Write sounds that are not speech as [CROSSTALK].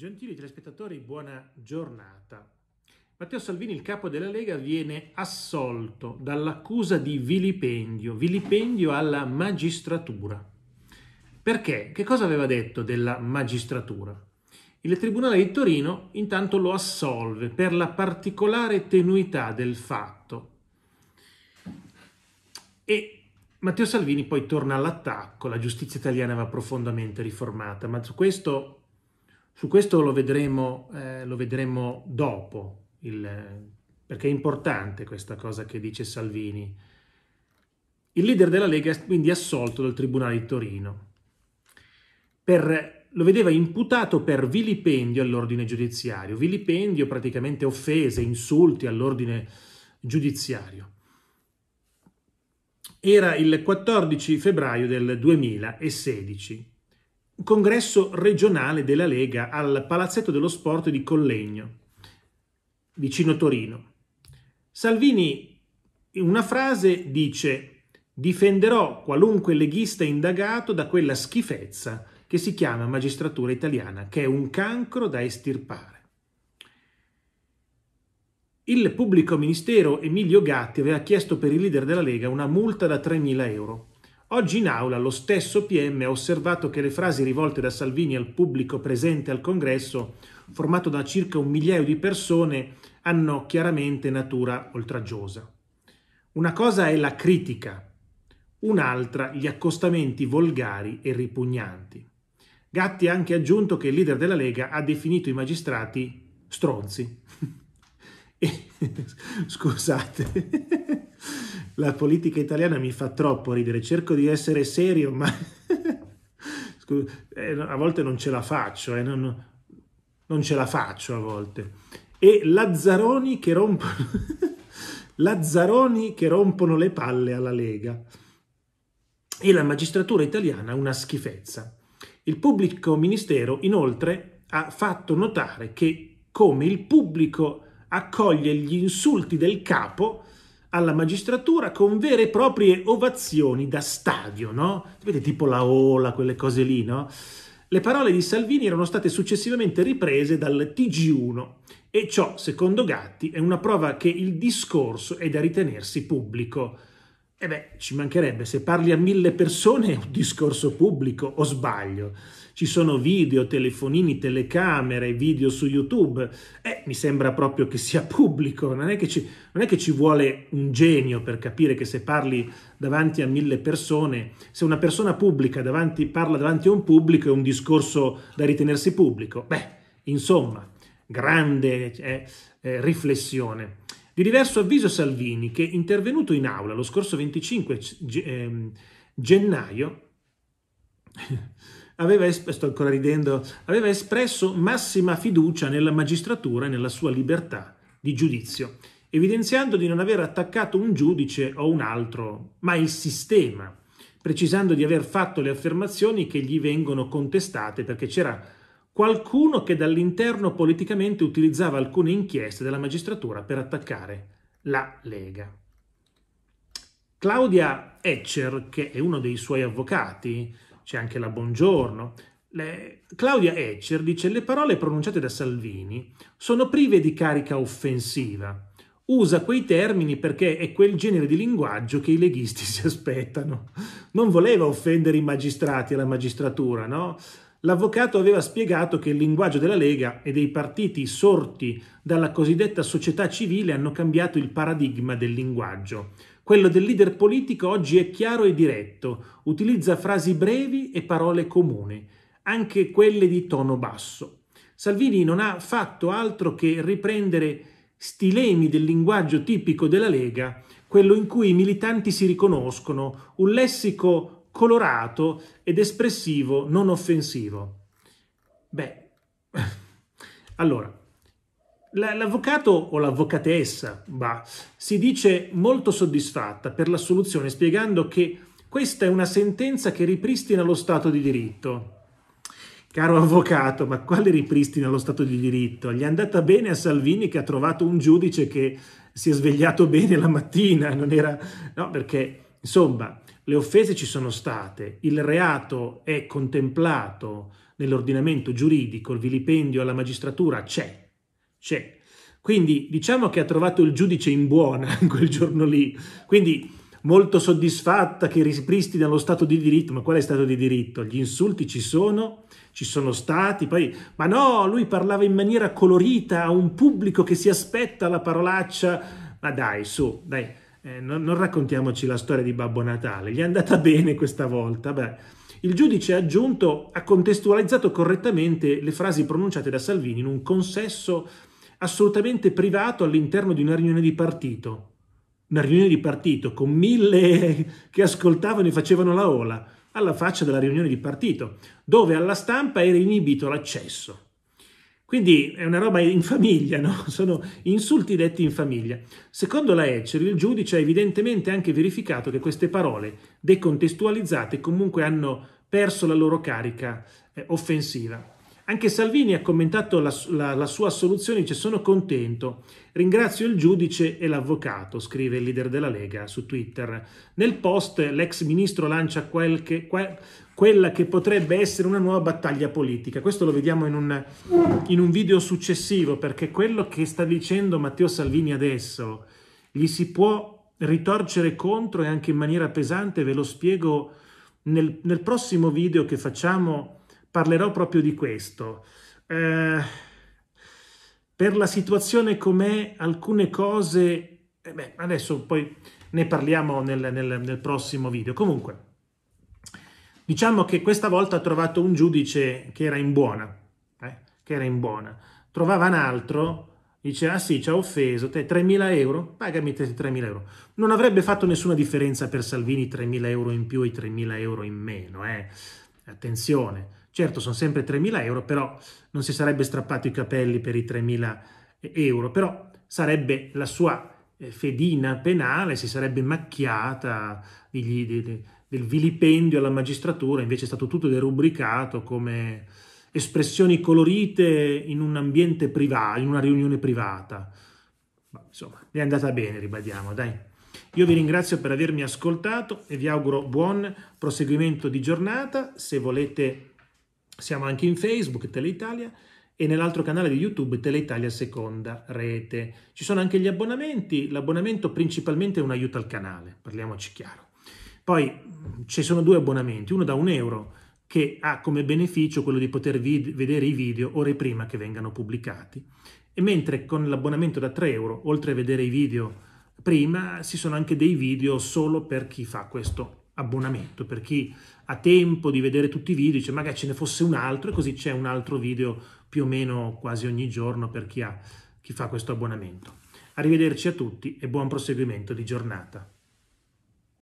Gentili telespettatori, buona giornata. Matteo Salvini, il capo della Lega, viene assolto dall'accusa di vilipendio, vilipendio alla magistratura. Perché? Che cosa aveva detto della magistratura? Il Tribunale di Torino intanto lo assolve per la particolare tenuità del fatto. E Matteo Salvini poi torna all'attacco, la giustizia italiana va profondamente riformata, ma su questo su questo lo vedremo, eh, lo vedremo dopo, il, perché è importante questa cosa che dice Salvini. Il leader della Lega è quindi assolto dal Tribunale di Torino. Per, lo vedeva imputato per vilipendio all'ordine giudiziario, vilipendio praticamente offese, insulti all'ordine giudiziario. Era il 14 febbraio del 2016 congresso regionale della Lega al Palazzetto dello Sport di Collegno, vicino Torino. Salvini in una frase dice difenderò qualunque leghista indagato da quella schifezza che si chiama magistratura italiana, che è un cancro da estirpare. Il pubblico ministero Emilio Gatti aveva chiesto per il leader della Lega una multa da 3.000 euro Oggi in aula lo stesso PM ha osservato che le frasi rivolte da Salvini al pubblico presente al congresso, formato da circa un migliaio di persone, hanno chiaramente natura oltraggiosa. Una cosa è la critica, un'altra gli accostamenti volgari e ripugnanti. Gatti ha anche aggiunto che il leader della Lega ha definito i magistrati stronzi. [LAUGHS] e, [LAUGHS] scusate la politica italiana mi fa troppo ridere, cerco di essere serio, ma [LAUGHS] Scusa, eh, a volte non ce la faccio, eh, non, non ce la faccio a volte. E Lazzaroni che rompono, [LAUGHS] Lazzaroni che rompono le palle alla Lega. E la magistratura italiana una schifezza. Il pubblico ministero inoltre ha fatto notare che come il pubblico accoglie gli insulti del capo alla magistratura con vere e proprie ovazioni da stadio, no? Sapete, tipo la ola, quelle cose lì, no? Le parole di Salvini erano state successivamente riprese dal TG1 e ciò, secondo Gatti, è una prova che il discorso è da ritenersi pubblico. E beh, ci mancherebbe, se parli a mille persone è un discorso pubblico, o sbaglio? ci sono video, telefonini, telecamere, video su YouTube, eh, mi sembra proprio che sia [LAUGHS] pubblico, non è che, ci, non è che ci vuole un genio per capire che se parli davanti a mille persone, se una persona pubblica davanti, parla davanti a un pubblico è un discorso da ritenersi pubblico. Beh, insomma, grande eh, eh, riflessione. Di diverso avviso Salvini, che intervenuto in aula lo scorso 25 ehm, gennaio, aveva, esp- sto ancora ridendo, aveva espresso massima fiducia nella magistratura e nella sua libertà di giudizio, evidenziando di non aver attaccato un giudice o un altro, ma il sistema, precisando di aver fatto le affermazioni che gli vengono contestate perché c'era qualcuno che dall'interno politicamente utilizzava alcune inchieste della magistratura per attaccare la Lega. Claudia Etcher, che è uno dei suoi avvocati, c'è anche la Buongiorno. Le... Claudia Etcher dice le parole pronunciate da Salvini sono prive di carica offensiva. Usa quei termini perché è quel genere di linguaggio che i leghisti [LAUGHS] si aspettano. Non voleva offendere i magistrati e la magistratura, no? l'avvocato aveva spiegato che il linguaggio della Lega e dei partiti sorti dalla cosiddetta società civile hanno cambiato il paradigma del linguaggio. Quello del leader politico oggi è chiaro e diretto, utilizza frasi brevi e parole comuni, anche quelle di tono basso. Salvini non ha fatto altro che riprendere stilemi del linguaggio tipico della Lega, quello in cui i militanti si riconoscono, un lessico colorato ed espressivo, non offensivo. Beh, [LAUGHS] allora, l'avvocato o l'avvocatessa bah, si dice molto soddisfatta per la soluzione spiegando che questa è una sentenza che ripristina lo Stato di diritto. Caro avvocato, ma quale ripristina lo Stato di diritto? Gli è andata bene a Salvini che ha trovato un giudice che si è svegliato bene la mattina, non era... No, perché, insomma, le offese ci sono state, il reato è contemplato nell'ordinamento giuridico, il vilipendio alla magistratura c'è, c'è. Quindi diciamo che ha trovato il giudice in buona [LAUGHS] quel giorno lì, quindi molto soddisfatta che ripristina lo Stato di diritto, ma quale Stato di diritto? Gli insulti ci sono, ci sono stati, poi, ma no, lui parlava in maniera colorita a un pubblico che si aspetta la parolaccia, ma dai, su, dai eh, non, non, raccontiamoci la storia di Babbo Natale, gli è andata bene questa volta. Beh, il giudice aggiunto ha contestualizzato correttamente le frasi pronunciate da Salvini in un consesso assolutamente privato all'interno di una riunione di partito. Una riunione di partito con mille [LAUGHS] che ascoltavano e facevano la ola alla faccia della riunione di partito, dove alla stampa era inibito l'accesso. Quindi è una roba in famiglia, no? [LAUGHS] sono insulti detti in famiglia. Secondo la Etcher, il giudice ha evidentemente anche verificato che queste parole, decontestualizzate, comunque hanno perso la loro carica eh, offensiva. Anche Salvini ha commentato la, la, la, sua assoluzione, dice sono contento, ringrazio il giudice e l'avvocato, scrive il leader della Lega su Twitter. Nel post l'ex ministro lancia quel che, quel, quella che potrebbe essere una nuova battaglia politica. Questo lo vediamo in un, in un video successivo perché quello che sta dicendo Matteo Salvini adesso gli si può ritorcere contro e anche in maniera pesante, ve lo spiego nel, nel prossimo video che facciamo parlerò proprio di questo. Eh, per la situazione com'è, alcune cose... Eh beh, adesso poi ne parliamo nel, nel, nel prossimo video. Comunque, diciamo che questa volta ha trovato un giudice che era in buona, eh, che era in buona. Trovava un altro dice ah sì ci ha offeso, te 3.000 euro? Pagami te 3.000 euro. Non avrebbe fatto nessuna differenza per Salvini 3.000 euro in più e 3.000 euro in meno, eh? attenzione. Certo, sono sempre 3.000 euro, però non si sarebbe strappato i capelli per i 3.000 eh, euro, però sarebbe la sua eh, fedina penale, si sarebbe macchiata di, di, del vilipendio alla magistratura, invece è stato tutto derubricato come espressioni colorite in un ambiente privato, in una riunione privata. Ma, insomma, è andata bene, ribadiamo, dai. Io vi ringrazio per avermi ascoltato e vi auguro buon proseguimento di giornata. Se volete siamo anche in Facebook, Teleitalia, e nell'altro canale di YouTube, Teleitalia Seconda Rete. Ci sono anche gli abbonamenti. L'abbonamento principalmente è un aiuto al canale, parliamoci chiaro. Poi mm, ci sono due abbonamenti, uno da un euro che ha come beneficio quello di poter vid- vedere i video ore prima che vengano pubblicati, e mentre con l'abbonamento da 3 euro, oltre a vedere i video prima, ci sono anche dei video solo per chi fa questo abbonamento, per chi ha tempo di vedere tutti i video, dice magari ce ne fosse un altro e così c'è un altro video più o meno quasi ogni giorno per chi, ha, chi fa questo abbonamento. Arrivederci a tutti e buon proseguimento di giornata.